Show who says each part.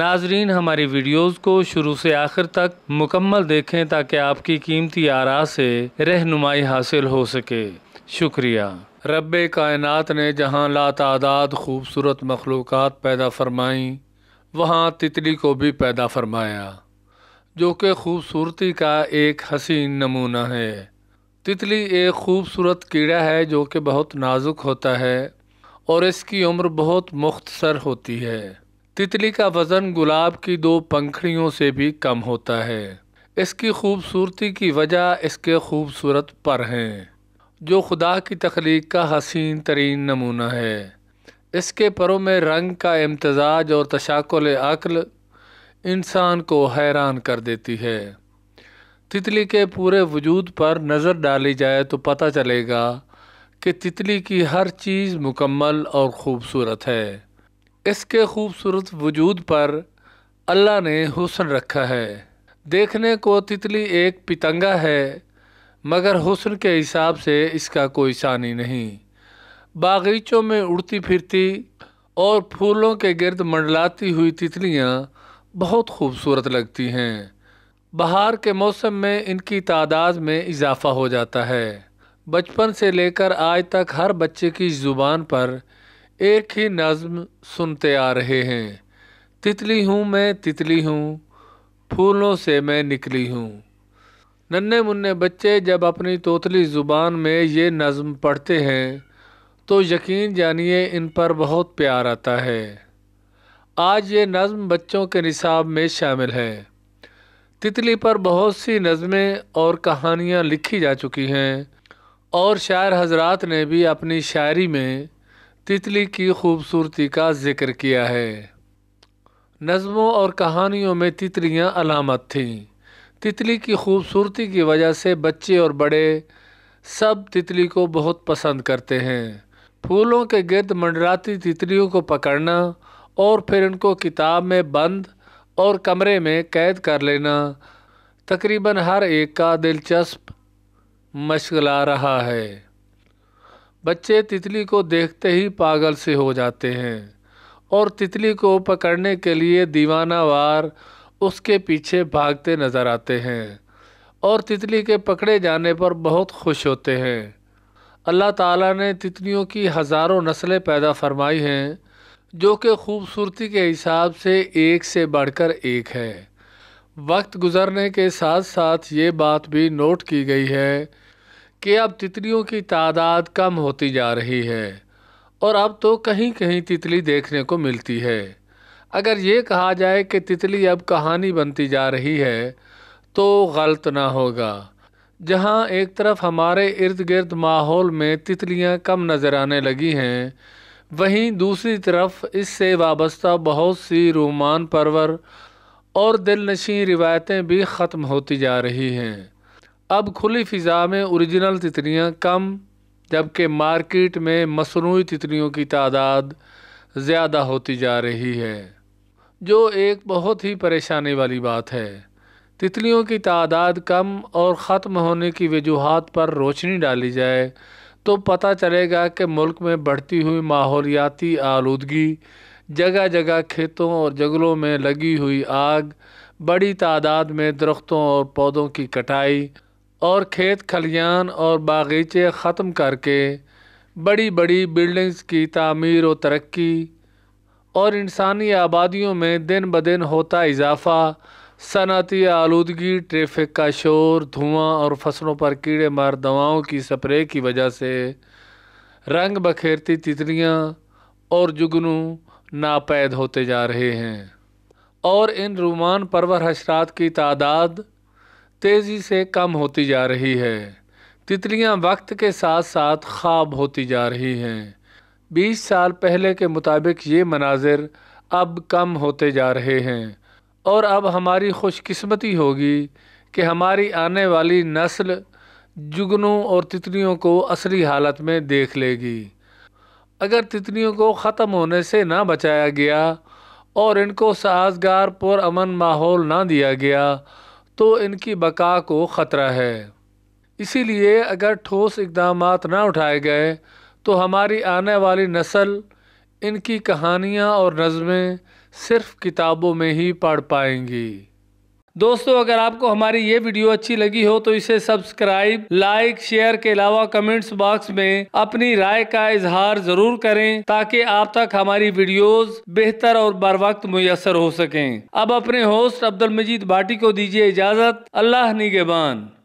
Speaker 1: नाजरीन हमारी वीडियोस को शुरू से आखिर तक मुकम्मल देखें ताकि आपकी कीमती आरा से रहनुमाई हासिल हो सके शुक्रिया रब कायनात ने जहाँ लातादाद खूबसूरत मखलूक पैदा फरमाईं वहाँ तितली को भी पैदा फरमाया जो कि खूबसूरती का एक हसीन नमूना है तितली एक खूबसूरत कीड़ा है जो कि बहुत नाजुक होता है और इसकी उम्र बहुत मुख्तसर होती है तितली का वज़न गुलाब की दो पंखड़ियों से भी कम होता है इसकी खूबसूरती की वजह इसके खूबसूरत पर हैं जो खुदा की तख्लीक का हसीन तरीन नमूना है इसके परों में रंग का इम्तजाज और तशाकुल अक्ल इंसान को हैरान कर देती है तितली के पूरे वजूद पर नज़र डाली जाए तो पता चलेगा कि तितली की हर चीज़ मुकम्मल और ख़ूबसूरत है इसके खूबसूरत वजूद पर अल्लाह ने हुसन रखा है देखने को तितली एक पितंगा है मगर हुसन के हिसाब से इसका कोई सानी नहीं बागीचों में उड़ती फिरती और फूलों के गिरद मंडलाती हुई तितलियाँ बहुत खूबसूरत लगती हैं बहार के मौसम में इनकी तादाद में इजाफा हो जाता है बचपन से लेकर आज तक हर बच्चे की ज़ुबान पर एक ही नज़म सुनते आ रहे हैं तितली हूँ मैं तितली हूँ फूलों से मैं निकली हूँ नन्हे मुन्ने बच्चे जब अपनी तोतली ज़ुबान में ये नज़म पढ़ते हैं तो यकीन जानिए इन पर बहुत प्यार आता है आज ये नज़म बच्चों के निसाब में शामिल है तितली पर बहुत सी नज़में और कहानियाँ लिखी जा चुकी हैं और शायर हजरात ने भी अपनी शायरी में तितली की खूबसूरती का जिक्र किया है नज़मों और कहानियों में तितलियाँ अलामत थीं तितली की खूबसूरती की वजह से बच्चे और बड़े सब तितली को बहुत पसंद करते हैं फूलों के गिरद मंडराती तितलियों को पकड़ना और फिर इनको किताब में बंद और कमरे में कैद कर लेना तकरीबन हर एक का दिलचस्प मशगला रहा है बच्चे तितली को देखते ही पागल से हो जाते हैं और तितली को पकड़ने के लिए दीवानावार उसके पीछे भागते नज़र आते हैं और तितली के पकड़े जाने पर बहुत खुश होते हैं अल्लाह ताला ने तितलियों की हज़ारों नस्लें पैदा फरमाई हैं जो कि खूबसूरती के हिसाब से एक से बढ़कर एक है वक्त गुज़रने के साथ साथ ये बात भी नोट की गई है कि अब तितलियों की तादाद कम होती जा रही है और अब तो कहीं कहीं तितली देखने को मिलती है अगर ये कहा जाए कि तितली अब कहानी बनती जा रही है तो गलत ना होगा जहाँ एक तरफ हमारे इर्द गिर्द माहौल में तितलियाँ कम नज़र आने लगी हैं वहीं दूसरी तरफ इससे वाबस्ता बहुत सी रोमान परवर और दिलनशी रिवायतें भी ख़त्म होती जा रही हैं अब खुली फ़िज़ा में औरिजिनल तितलियाँ कम जबकि मार्केट में मसनू तितलियों की तादाद ज़्यादा होती जा रही है जो एक बहुत ही परेशानी वाली बात है तितलियों की तादाद कम और ख़त्म होने की वजूहत पर रोशनी डाली जाए तो पता चलेगा कि मुल्क में बढ़ती हुई माहौलियाती आलूगी जगह जगह खेतों और जंगलों में लगी हुई आग बड़ी तादाद में दरख्तों और पौधों की कटाई और खेत खलियान और बागीचे ख़त्म करके बड़ी बड़ी बिल्डिंग्स की तमीर व तरक्की और इंसानी आबादियों में दिन ब दिन होता इजाफ़ा सनती आलूदगी ट्रैफिक का शोर धुआं और फसलों पर कीड़े मार दवाओं की स्प्रे की वजह से रंग बखेरती तितलियाँ और जुगनू नापैद होते जा रहे हैं और इन रुमान परवर हशरात की तादाद तेज़ी से कम होती जा रही है तितलियां वक्त के साथ साथ ख़्वाब होती जा रही हैं बीस साल पहले के मुताबिक ये मनाजिर अब कम होते जा रहे हैं और अब हमारी खुशकिस्मती होगी कि हमारी आने वाली नस्ल जुगनों और तितलियों को असली हालत में देख लेगी अगर तितलियों को ख़त्म होने से ना बचाया गया और इनको साजगार पुरान माहौल ना दिया गया तो इनकी बका को ख़तरा है इसीलिए अगर ठोस इकदाम ना उठाए गए तो हमारी आने वाली नस्ल इनकी कहानियाँ और नज़में सिर्फ़ किताबों में ही पढ़ पाएंगी दोस्तों अगर आपको हमारी ये वीडियो अच्छी लगी हो तो इसे सब्सक्राइब लाइक शेयर के अलावा कमेंट्स बॉक्स में अपनी राय का इजहार जरूर करें ताकि आप तक हमारी वीडियोस बेहतर और बर वक्त मुयसर हो सकें अब अपने होस्ट अब्दुल मजीद भाटी को दीजिए इजाज़त अल्लाह निगेबान